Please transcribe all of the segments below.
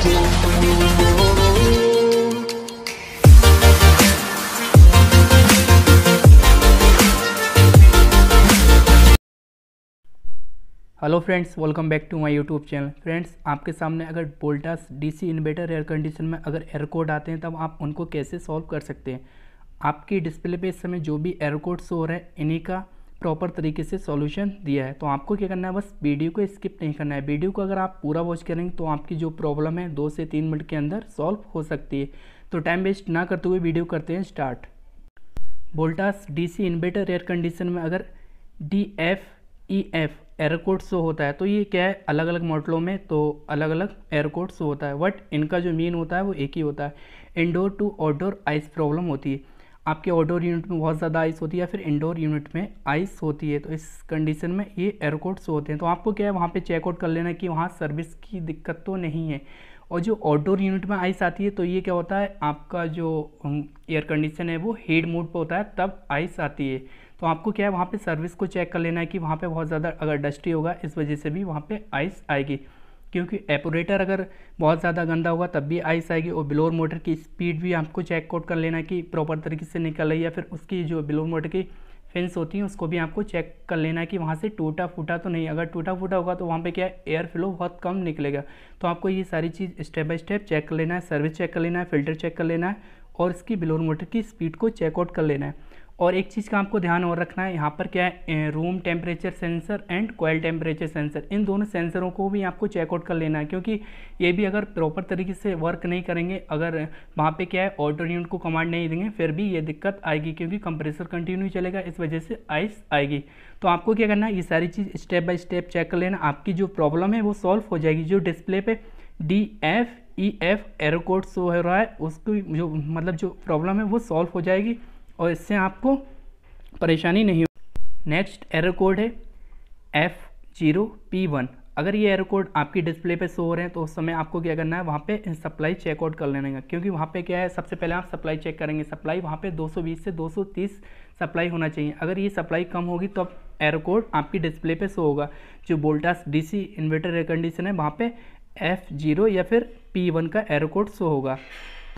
hello friends welcome back to my YouTube channel friends आपके सामने अगर Voltas DC inverter air condition में अगर एयर कोड आते हैं तब आप उनको कैसे सॉल्व कर सकते हैं आपकी डिस्प्ले पे इस समय जो भी एयर कोड शो हो रहा है इन्हीं का प्रॉपर तरीके से सॉल्यूशन दिया है तो आपको क्या करना है बस वीडियो को स्किप नहीं करना है वीडियो को अगर आप पूरा वॉच करेंगे तो आपकी जो प्रॉब्लम है दो से तीन मिनट के अंदर सॉल्व हो सकती है तो टाइम वेस्ट ना करते हुए वीडियो करते हैं start Voltas D C inverter air condition में अगर D F E F error code show होता है तो ये क्या है अलग अलग मॉडलों में तो अलग अलग एयर कोड शो होता है बट इनका जो मीन होता है वो एक ही होता है indoor to outdoor ice problem होती है आपके आउटडोर यूनिट में बहुत ज़्यादा आइस होती है या फिर इंडोर यूनिट में आइस होती है तो इस कंडीशन में ये एयरकोट्स होते हैं तो आपको क्या है वहाँ पे चेकआउट कर लेना कि वहाँ सर्विस की दिक्कत तो नहीं है और जो आउटडोर यूनिट में आइस आती है तो ये क्या होता है आपका जो एयर कंडीशन है वो हीट मोड पर होता है तब आइस आती है तो आपको क्या है वहाँ पर सर्विस को चेक कर लेना है कि वहाँ पर बहुत ज़्यादा अगर डस्टी होगा इस वजह से भी वहाँ पर आइस आएगी क्योंकि एपोरेटर अगर बहुत ज़्यादा गंदा होगा तब भी आइस आएगी और ब्लोर मोटर की स्पीड भी आपको चेक आउट कर लेना कि प्रॉपर तरीके से निकल रही है फिर उसकी जो ब्लोर मोटर की फेंस होती है उसको भी आपको चेक कर लेना है कि वहाँ से टूटा फूटा तो नहीं अगर टूटा फूटा होगा तो वहाँ पे क्या है एयर फ्लो बहुत कम निकलेगा तो आपको ये सारी चीज़ स्टेप बाय स्टेप चेक कर लेना है सर्विस चेक कर लेना है फिल्टर चेक कर लेना है और इसकी ब्लोर मोटर की स्पीड को चेकआउट कर लेना है और एक चीज़ का आपको ध्यान और रखना है यहाँ पर क्या है room temperature sensor and coil temperature sensor इन दोनों सेंसरों को भी आपको चेकआउट कर लेना है क्योंकि ये भी अगर प्रॉपर तरीके से वर्क नहीं करेंगे अगर वहाँ पे क्या है ऑटो यूनिट को कमांड नहीं देंगे फिर भी ये दिक्कत आएगी क्योंकि कंप्रेसर कंटिन्यू चलेगा इस वजह से आइस आएगी तो आपको क्या करना है ये सारी चीज़ स्टेप बाई स्टेप चेक कर लेना आपकी जो प्रॉब्लम है वो सॉल्व हो जाएगी जो डिस्प्ले पर D F E F error codes हो रहा है उसकी जो मतलब जो प्रॉब्लम है वो सॉल्व हो जाएगी और इससे आपको परेशानी नहीं हो नेक्स्ट एरर कोड है एफ़ जीरो पी वन अगर ये एरर कोड आपकी डिस्प्ले पे शो हो रहे हैं तो उस समय आपको क्या करना है वहाँ पे सप्लाई चेकआउट कर लेने का क्योंकि वहाँ पे क्या है सबसे पहले आप सप्लाई चेक करेंगे सप्लाई वहाँ पे 220 से 230 सप्लाई होना चाहिए अगर ये सप्लाई कम होगी तो अब एयर कोड आपकी डिस्प्ले पे शो होगा जो Voltas DC inverter air condition है वहाँ पे एफ जीरो या फिर पी वन का एयर कोड शो होगा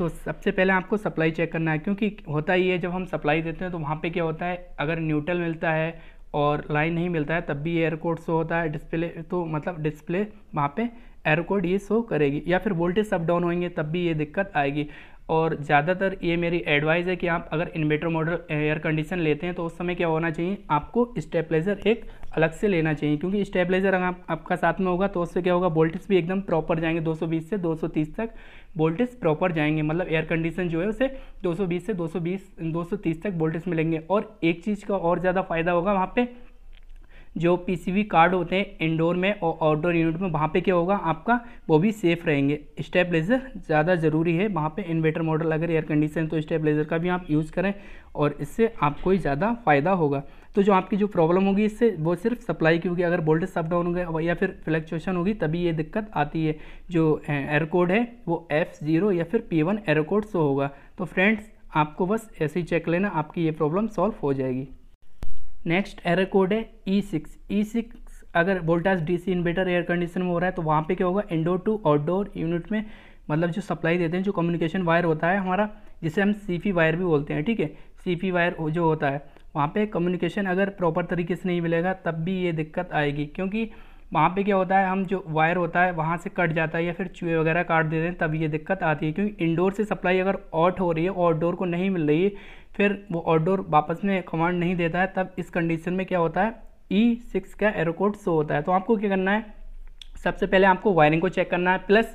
तो सबसे पहले आपको सप्लाई चेक करना है क्योंकि होता ही है जब हम सप्लाई देते हैं तो वहाँ पे क्या होता है अगर न्यूट्रल मिलता है और लाइन नहीं मिलता है तब भी एयर कोड शो होता है डिस्प्ले तो मतलब डिस्प्ले वहाँ पे एयर कोड ये शो करेगी या फिर वोल्टेज सब डाउन होंगे तब भी ये दिक्कत आएगी और ज़्यादातर ये मेरी एडवाइस है कि आप अगर इन्वेटर मॉडल एयर कंडीशन लेते हैं तो उस समय क्या होना चाहिए आपको स्टेपलाइजर एक अलग से लेना चाहिए क्योंकि स्टेपलाइजर अगर आप, आपका साथ में होगा तो उससे क्या होगा वोल्टेज भी एकदम प्रॉपर जाएंगे 220 से 230 तक वोल्टेज प्रॉपर जाएंगे मतलब एयर कंडीशन जो है उसे 220 से 220 230 तक वोल्टेज मिलेंगे और एक चीज़ का और ज़्यादा फायदा होगा वहाँ पर जो पीसीबी कार्ड होते हैं इंडोर में और आउटडोर यूनिट में वहाँ पे क्या होगा आपका वो भी सेफ रहेंगे स्टेबलाइजर ज़्यादा ज़रूरी है वहाँ पे इन्वेटर मॉडल अगर एयर कंडीशन तो स्टेबलाइजर का भी आप यूज़ करें और इससे आपको ही ज़्यादा फ़ायदा होगा तो जो आपकी जो प्रॉब्लम होगी इससे वो सिर्फ सप्लाई की होगी अगर वोल्टेज सब डाउन गया या फिर फ्लक्चुएशन होगी तभी ये दिक्कत आती है जो एयर कोड है वो एफ ज़ीरो या फिर पी वन एयर कोड से होगा तो फ्रेंड्स आपको बस ऐसे ही चेक लेना आपकी ये प्रॉब्लम सॉल्व हो जाएगी नेक्स्ट एरर कोड है ई सिक्स ई सिक्स अगर Voltas DC inverter air condition में हो रहा है तो वहाँ पे क्या होगा इंडोर टू आउटडोर यूनिट में मतलब जो सप्लाई देते हैं जो कम्युनिकेशन वायर होता है हमारा जिसे हम सी वायर भी बोलते हैं ठीक है सी वायर जो होता है वहाँ पे कम्युनिकेशन अगर प्रॉपर तरीके से नहीं मिलेगा तब भी ये दिक्कत आएगी क्योंकि वहाँ पे क्या होता है हम जो वायर होता है वहाँ से कट जाता है या फिर चूहे वगैरह काट देते हैं तब ये दिक्कत आती है क्योंकि इंडोर से सप्लाई अगर आउट हो रही है आउटडोर को नहीं मिल रही है फिर वो आउटडोर वापस में कमांड नहीं देता है तब इस कंडीशन में क्या होता है ई e सिक्स का एरोकोड शो होता है तो आपको क्या करना है सबसे पहले आपको वायरिंग को चेक करना है प्लस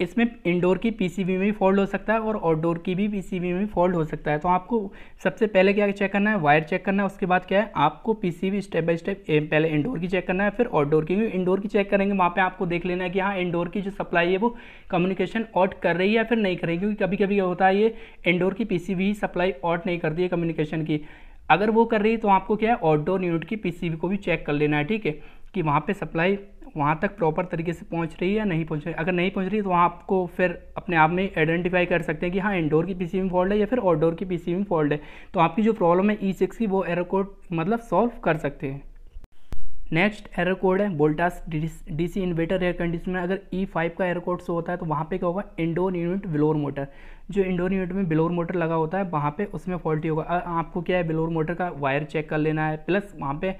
इसमें इंडोर की पीसीबी में भी फोल्ड हो सकता है और आउटडोर की भी पीसीबी में भी फोल्ड हो सकता है तो आपको सबसे पहले क्या चेक करना है वायर चेक करना है उसके बाद क्या है आपको पीसीबी स्टेप बाय स्टेप पहले इंडोर की चेक करना है फिर आउटडोर की भी इंडोर की चेक करेंगे वहाँ पे आपको देख लेना है कि हाँ इंडोर की जो सप्लाई है वो कम्युनिकेशन ऑट कर रही है या फिर नहीं कर रही क्योंकि कभी कभी होता है ये इंडोर की पी सप्लाई ऑट नहीं करती है कम्युनिकेशन की अगर वो कर रही है तो आपको क्या है आउटडोर यूनिट की पीसीबी को भी चेक कर लेना है ठीक है कि वहाँ पे सप्लाई वहाँ तक प्रॉपर तरीके से पहुँच रही है या नहीं पहुँच रही अगर नहीं पहुँच रही तो वहाँ आपको फिर अपने आप में आइडेंटिफाई कर सकते हैं कि हाँ इंडोर की पीसीबी में फॉल्ट है या फिर आउटडोर की पीसीबी में फॉल्ट है तो आपकी जो प्रॉब्लम है ई e सिक्स की वो एरर कोड मतलब सॉल्व कर सकते हैं नेक्स्ट एयर कोड है Voltas DC inverter air conditioner अगर ई e फाइव का एयर कोड शो होता है तो वहाँ पे क्या होगा इंडोर यूनिट बिलोर मोटर जो इंडोर यूनिट में बिलोर मोटर लगा होता है वहाँ पे उसमें फॉल्टी होगा आपको क्या है बिलोर मोटर का वायर चेक कर लेना है प्लस वहाँ पे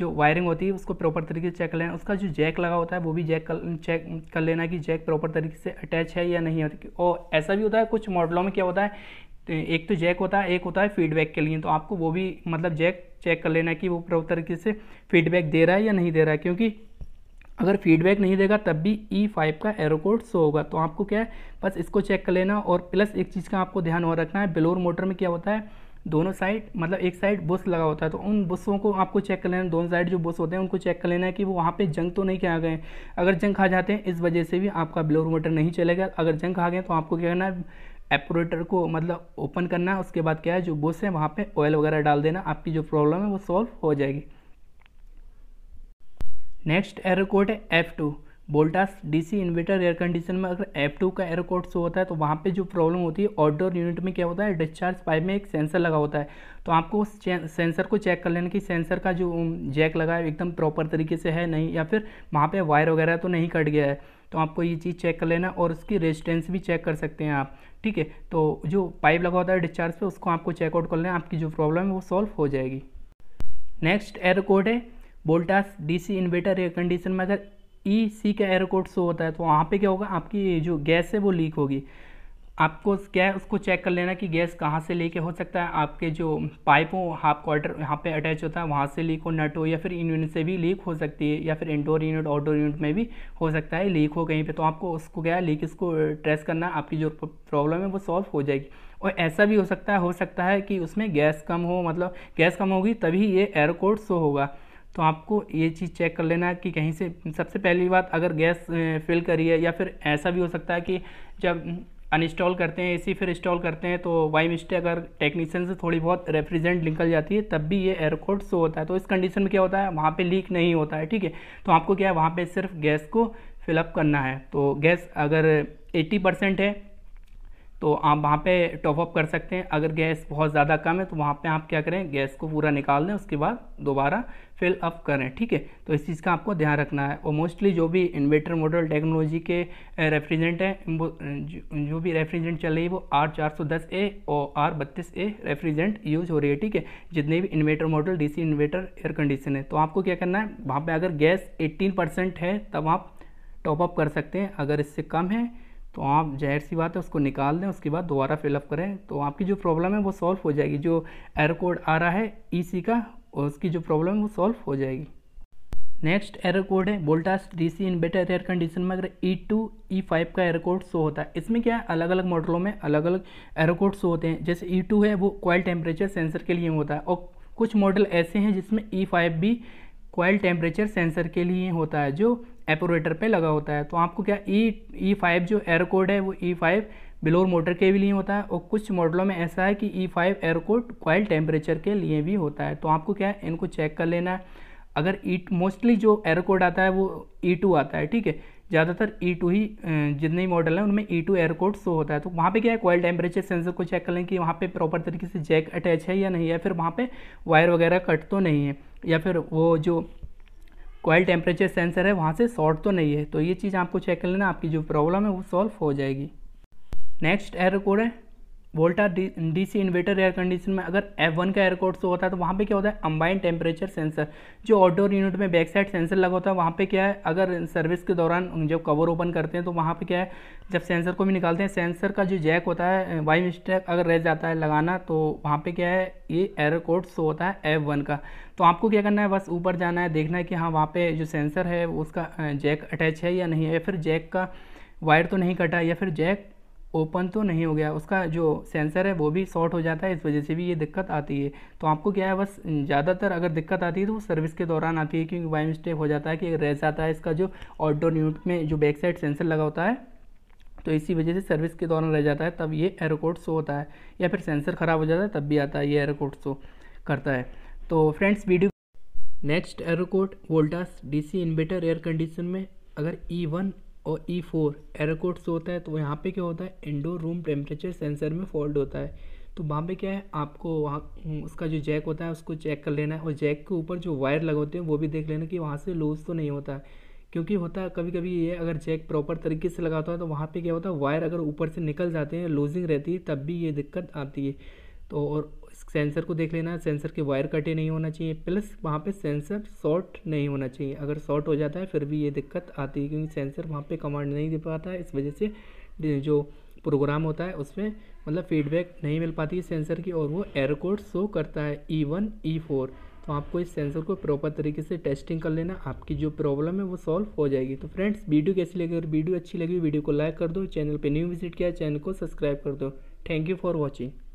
जो वायरिंग होती है उसको प्रॉपर तरीके से चेक कर लेना उसका जो जैक लगा होता है वो भी जैक कर चेक कर लेना कि जैक प्रॉपर तरीके से अटैच है या नहीं और ऐसा भी होता है कुछ मॉडलों में क्या होता है एक तो जैक होता है एक होता है फीडबैक के लिए तो आपको वो भी मतलब जैक चेक कर लेना कि वो प्रॉपर तरीके से फीडबैक दे रहा है या नहीं दे रहा है क्योंकि अगर फीडबैक नहीं देगा तब भी ई e फाइव का एरो कोड शो होगा तो आपको क्या है बस इसको चेक कर लेना और प्लस एक चीज़ का आपको ध्यान और रखना है बिलोर मोटर में क्या होता है दोनों साइड मतलब एक साइड बुश लगा होता है तो उन बुशों को आपको चेक कर लेना दोनों साइड जो बुश होते हैं उनको चेक कर लेना है कि वो वहाँ पे जंग तो नहीं खा गए अगर जंग खा जाते हैं इस वजह से भी आपका ब्लोर मोटर नहीं चलेगा अगर जंग खा गए तो आपको क्या करना है एपोरेटर को मतलब ओपन करना है उसके बाद क्या है जो बुश है वहाँ पे ऑयल वगैरह डाल देना आपकी जो प्रॉब्लम है वो सॉल्व हो जाएगी नेक्स्ट एरर कोड है F two Voltas DC inverter air condition में अगर एफ टू का एयर कोड शो होता है तो वहाँ पे जो प्रॉब्लम होती है आउटडोर यूनिट में क्या होता है डिस्चार्ज पाइप में एक सेंसर लगा होता है तो आपको उस सेंसर को चेक कर लेना कि सेंसर का जो जैक लगा है एकदम प्रॉपर तरीके से है नहीं या फिर वहाँ पर वायर वगैरह तो नहीं कट गया है तो आपको ये चीज़ चेक कर लेना और उसकी रेजिस्टेंस भी चेक कर सकते हैं आप ठीक है तो जो पाइप लगा होता है डिस्चार्ज पर उसको आपको चेकआउट कर लेना आपकी जो प्रॉब्लम है वो सॉल्व हो जाएगी नेक्स्ट एयर कोड है Voltas DC inverter air condition में अगर ई e सी का एरो कोड शो होता है तो वहाँ पे क्या होगा आपकी जो गैस है वो लीक होगी आपको क्या है उसको चेक कर लेना कि गैस कहाँ से लीक हो सकता है आपके जो पाइप हो हाफ क्वार्टर यहाँ पे अटैच होता है वहाँ से लीक हो नट हो या फिर इन यूनिट से भी लीक हो सकती है या फिर इंडोर यूनिट आउटडोर यूनिट में भी हो सकता है लीक हो कहीं पे तो आपको उसको क्या है लीक इसको ट्रेस करना आपकी जो प्रॉब्लम है वो सॉल्व हो जाएगी और ऐसा भी हो सकता है हो सकता है कि उसमें गैस कम हो मतलब गैस कम होगी तभी ये एयरकोड शो होगा तो आपको ये चीज़ चेक कर लेना कि कहीं से सबसे पहली बात अगर गैस फिल करी है या फिर ऐसा भी हो सकता है कि जब अनइंस्टॉल करते हैं एसी फिर इंस्टॉल करते हैं तो वाई मिस्टेक अगर टेक्नीशियन से थोड़ी बहुत रेफ्रिजरेंट निकल जाती है तब भी ये एयरकोड शो होता है तो इस कंडीशन में क्या होता है वहाँ पे लीक नहीं होता है ठीक है तो आपको क्या है वहाँ पे सिर्फ गैस को फिलअप करना है तो गैस अगर 80 परसेंट है तो आप वहाँ पे टॉपअप कर सकते हैं अगर गैस बहुत ज़्यादा कम है तो वहाँ पे आप क्या करें गैस को पूरा निकाल दें उसके बाद दोबारा फिल अप करें ठीक है तो इस चीज़ का आपको ध्यान रखना है और मोस्टली जो भी इन्वेटर मॉडल टेक्नोलॉजी के रेफ्रिजरेंट हैं जो भी रेफ्रिजरेंट चल रही है वो आर चार सौ दस ए और आर बत्तीस ए रेफ्रिजरेंट यूज़ हो रही है ठीक है जितने भी inverter model D C inverter air condition है तो आपको क्या करना है वहाँ पर अगर गैस एट्टीन परसेंट है तब आप टॉपअप कर सकते हैं अगर इससे कम है तो आप जाहिर सी बात है उसको निकाल दें उसके बाद दोबारा फिलअप करें तो आपकी जो प्रॉब्लम है वो सॉल्व हो जाएगी जो एरर कोड आ रहा है ईसी e का उसकी जो प्रॉब्लम है वो सॉल्व हो जाएगी नेक्स्ट एरर कोड है Voltas DC inverter air condition में अगर ई टू ई फाइव का एयर कोड शो होता है इसमें क्या है अलग अलग मॉडलों में अलग अलग एयर कोड शो होते हैं जैसे ई e टू है वो कॉयल टेम्परेचर सेंसर के लिए होता है और कुछ मॉडल ऐसे हैं जिसमें ई e फाइव भी कोयल टेम्परेचर सेंसर के लिए होता है जो एपोरेटर पे लगा होता है तो आपको क्या ई ई फाइव जो एयर कोड है वो ई फाइव बिलोर मोटर के भी लिए होता है और कुछ मॉडलों में ऐसा है कि E five error code coil temperature के लिए भी होता है तो आपको क्या है इनको चेक कर लेना है अगर ई e, मोस्टली जो एयर कोड आता है वो ई e टू आता है ठीक है ज़्यादातर ई e टू ही जितने मॉडल हैं उनमें E two error code show होता है तो वहाँ पे क्या है कोयल टेम्परेचर सेंसर को चेक कर लें कि वहाँ पे प्रॉपर तरीके से जैक अटैच है या नहीं है फिर वहाँ पे वायर वगैरह कट तो नहीं है या फिर वो जो कॉयल टेम्परेचर सेंसर है वहाँ से शॉर्ट तो नहीं है तो ये चीज़ आपको चेक कर लेना आपकी जो प्रॉब्लम है वो सॉल्व हो जाएगी नेक्स्ट एरर कोड है Voltas D C inverter air condition में अगर एफ वन का एयर कोड शो होता है तो वहाँ पे क्या होता है अम्बाइन टेम्परेचर सेंसर जो आउटडोर यूनिट में बैक साइड सेंसर लगा होता है वहाँ पे क्या है अगर सर्विस के दौरान जब कवर ओपन करते हैं तो वहाँ पे क्या है जब सेंसर को भी निकालते हैं सेंसर का जो जैक होता है वाई मिस्टेक अगर रह जाता है लगाना तो वहाँ पर क्या है ये एयर कोड शो होता है एफ वन का तो आपको क्या करना है बस ऊपर जाना है देखना है कि हाँ वहाँ पर जो सेंसर है उसका जैक अटैच है या नहीं है फिर जैक का वायर तो नहीं कटा या फिर जैक ओपन तो नहीं हो गया उसका जो सेंसर है वो भी शॉर्ट हो जाता है इस वजह से भी ये दिक्कत आती है तो आपको क्या है बस ज़्यादातर अगर दिक्कत आती है तो वो सर्विस के दौरान आती है क्योंकि बाई मिस्टेक हो जाता है कि रह जाता है इसका जो ऑटो न्यूट में जो बैक साइड सेंसर लगा होता है तो इसी वजह से सर्विस के दौरान रह जाता है तब ये एयरकोड शो होता है या फिर सेंसर ख़राब हो जाता है तब भी आता है ये एयरकोड शो करता है तो friends video next error code Voltas D C inverter air condition में अगर ई e वन और ई फोर एराकोट से होता है तो यहाँ पे क्या होता है इंडोर रूम टेम्परेचर सेंसर में फॉल्ट होता है तो वहाँ पे क्या है आपको वहाँ हम्म, उसका जो जैक होता है उसको चेक कर लेना है और जैक के ऊपर जो वायर लगे होते हैं वो भी देख लेना कि वहाँ से लूज़ तो नहीं होता है क्योंकि होता है कभी कभी ये अगर जैक प्रॉपर तरीके से लगा होता है तो वहाँ पर क्या होता है वायर अगर ऊपर से निकल जाते हैं लूजिंग रहती है तब भी ये दिक्कत आती है तो और सेंसर को देख लेना सेंसर के वायर कटे नहीं होना चाहिए प्लस वहाँ पे सेंसर शॉर्ट नहीं होना चाहिए अगर शॉर्ट हो जाता है फिर भी ये दिक्कत आती है क्योंकि सेंसर वहाँ पे कमांड नहीं दे पाता है इस वजह से जो प्रोग्राम होता है उसमें मतलब फीडबैक नहीं मिल पाती है सेंसर की और वो एयर कोड शो करता है E e one E e four तो आपको इस सेंसर को प्रॉपर तरीके से टेस्टिंग कर लेना आपकी जो प्रॉब्लम है वो सॉल्व हो जाएगी तो फ्रेंड्स वीडियो कैसी लगी और वीडियो अच्छी लगी वीडियो को लाइक कर दो चैनल पे न्यू विजिट किया चैनल को सब्सक्राइब कर दो थैंक यू फॉर वॉचिंग